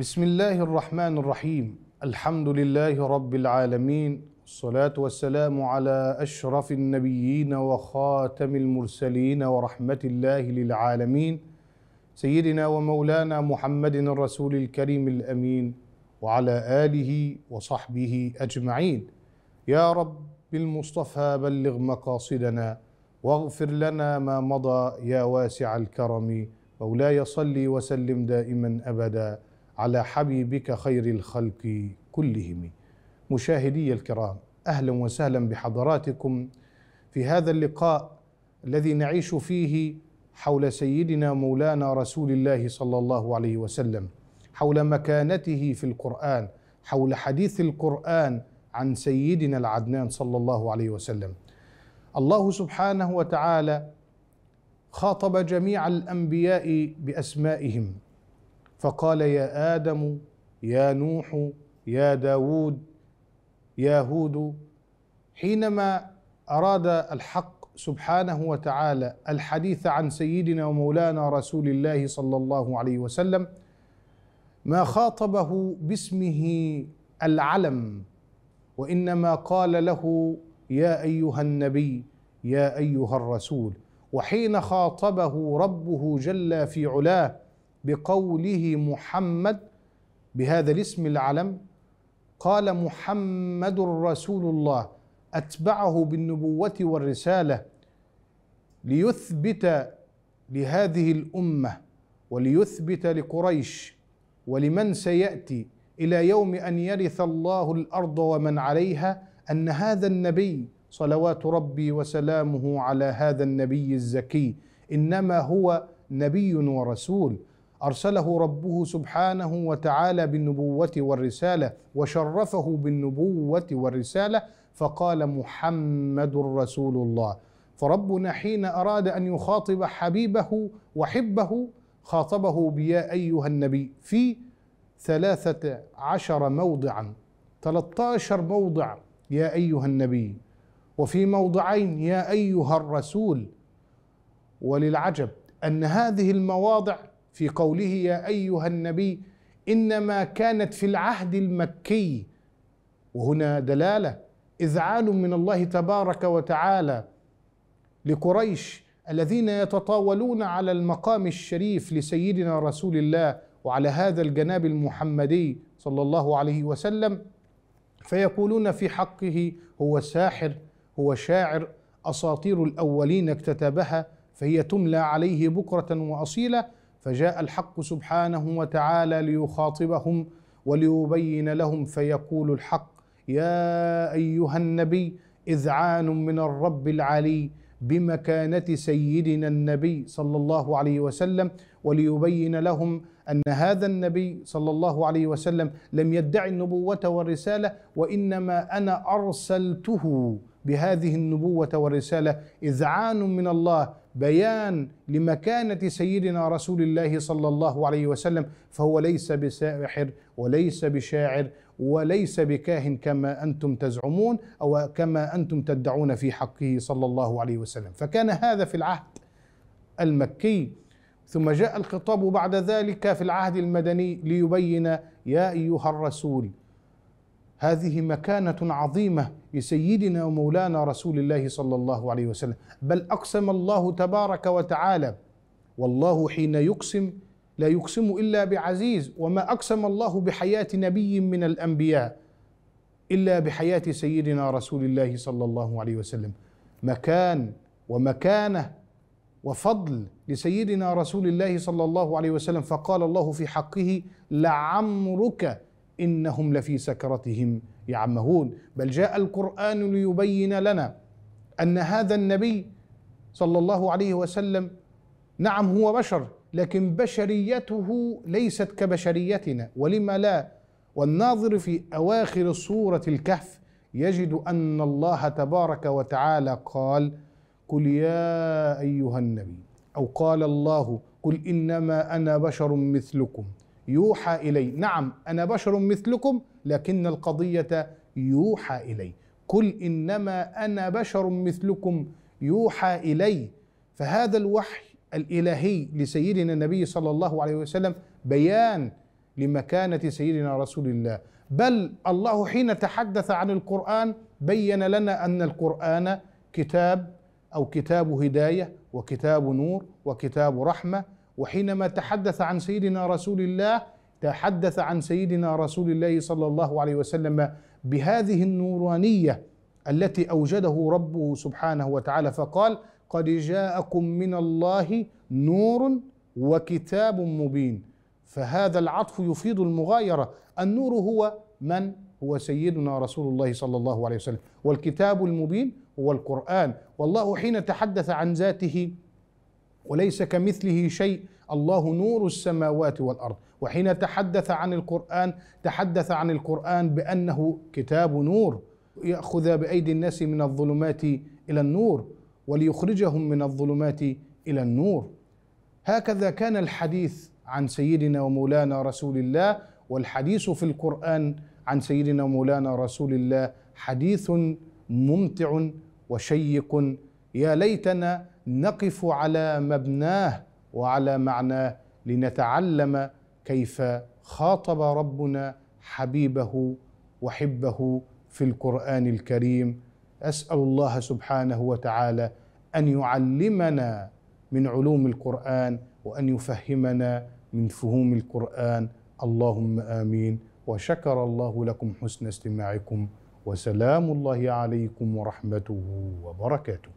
بسم الله الرحمن الرحيم الحمد لله رب العالمين والصلاة والسلام على أشرف النبيين وخاتم المرسلين ورحمة الله للعالمين سيدنا ومولانا محمد الرسول الكريم الأمين وعلى آله وصحبه أجمعين يا رب بالمصطفى بلغ مقاصدنا واغفر لنا ما مضى يا واسع الكرم مولاي صلي وسلم دائما أبدا على حبيبك خير الخلق كلهم مشاهدي الكرام أهلا وسهلا بحضراتكم في هذا اللقاء الذي نعيش فيه حول سيدنا مولانا رسول الله صلى الله عليه وسلم حول مكانته في القرآن حول حديث القرآن عن سيدنا العدنان صلى الله عليه وسلم الله سبحانه وتعالى خاطب جميع الأنبياء بأسمائهم فقال يا آدم يا نوح يا داود يا هود حينما أراد الحق سبحانه وتعالى الحديث عن سيدنا ومولانا رسول الله صلى الله عليه وسلم ما خاطبه باسمه العلم وانما قال له يا ايها النبي يا ايها الرسول وحين خاطبه ربه جل في علاه بقوله محمد بهذا الاسم العلم قال محمد رسول الله اتبعه بالنبوه والرساله ليثبت لهذه الامه وليثبت لقريش ولمن سياتي الى يوم ان يرث الله الارض ومن عليها ان هذا النبي صلوات ربي وسلامه على هذا النبي الزكي انما هو نبي ورسول ارسله ربه سبحانه وتعالى بالنبوه والرساله وشرفه بالنبوه والرساله فقال محمد رسول الله فربنا حين اراد ان يخاطب حبيبه وحبه خاطبه بيا ايها النبي في ثلاثه عشر موضعا 13 موضع يا ايها النبي وفي موضعين يا ايها الرسول وللعجب ان هذه المواضع في قوله يا ايها النبي انما كانت في العهد المكي وهنا دلاله اذعان من الله تبارك وتعالى لقريش الذين يتطاولون على المقام الشريف لسيدنا رسول الله وعلى هذا الجناب المحمدي صلى الله عليه وسلم فيقولون في حقه هو ساحر هو شاعر اساطير الاولين اكتتبها فهي تملى عليه بكره واصيله فجاء الحق سبحانه وتعالى ليخاطبهم وليبين لهم فيقول الحق يا ايها النبي اذعان من الرب العلي بمكانه سيدنا النبي صلى الله عليه وسلم وليبين لهم ان هذا النبي صلى الله عليه وسلم لم يدعي النبوه والرساله وانما انا ارسلته بهذه النبوه والرساله اذعان من الله بيان لمكانه سيدنا رسول الله صلى الله عليه وسلم فهو ليس بساحر وليس بشاعر وليس بكاهن كما انتم تزعمون او كما انتم تدعون في حقه صلى الله عليه وسلم فكان هذا في العهد المكي ثم جاء الخطاب بعد ذلك في العهد المدني ليبين يا ايها الرسول هذه مكانة عظيمة لسيدنا ومولانا رسول الله صلى الله عليه وسلم بل أقسم الله تبارك وتعالى والله حين يقسم لا يقسم إلا بعزيز وما أقسم الله بحياة نبي من الأنبياء إلا بحياة سيدنا رسول الله صلى الله عليه وسلم مكان ومكانه وفضل لسيدنا رسول الله صلى الله عليه وسلم فقال الله في حقه لعمرك إنهم لفي سكرتهم يعمهون بل جاء القرآن ليبين لنا أن هذا النبي صلى الله عليه وسلم نعم هو بشر لكن بشريته ليست كبشريتنا ولما لا والناظر في أواخر سورة الكهف يجد أن الله تبارك وتعالى قال قل يا أيها النبي أو قال الله قل إنما أنا بشر مثلكم يوحى إلي نعم أنا بشر مثلكم لكن القضية يوحى إلي قل إنما أنا بشر مثلكم يوحى إلي فهذا الوحي الإلهي لسيدنا النبي صلى الله عليه وسلم بيان لمكانة سيدنا رسول الله بل الله حين تحدث عن القرآن بين لنا أن القرآن كتاب أو كتاب هداية وكتاب نور وكتاب رحمة وحينما تحدث عن سيدنا رسول الله تحدث عن سيدنا رسول الله صلى الله عليه وسلم بهذه النورانيه التي اوجده ربه سبحانه وتعالى فقال قد جاءكم من الله نور وكتاب مبين فهذا العطف يفيد المغايره النور هو من هو سيدنا رسول الله صلى الله عليه وسلم والكتاب المبين هو القران والله حين تحدث عن ذاته وليس كمثله شيء الله نور السماوات والارض وحين تحدث عن القران تحدث عن القران بانه كتاب نور ياخذ بايدي الناس من الظلمات الى النور وليخرجهم من الظلمات الى النور هكذا كان الحديث عن سيدنا ومولانا رسول الله والحديث في القران عن سيدنا ومولانا رسول الله حديث ممتع وشيق يا ليتنا نقف على مبناه وعلى معناه لنتعلم كيف خاطب ربنا حبيبه وحبه في القران الكريم اسال الله سبحانه وتعالى ان يعلمنا من علوم القران وان يفهمنا من فهوم القران اللهم امين وشكر الله لكم حسن استماعكم وسلام الله عليكم ورحمته وبركاته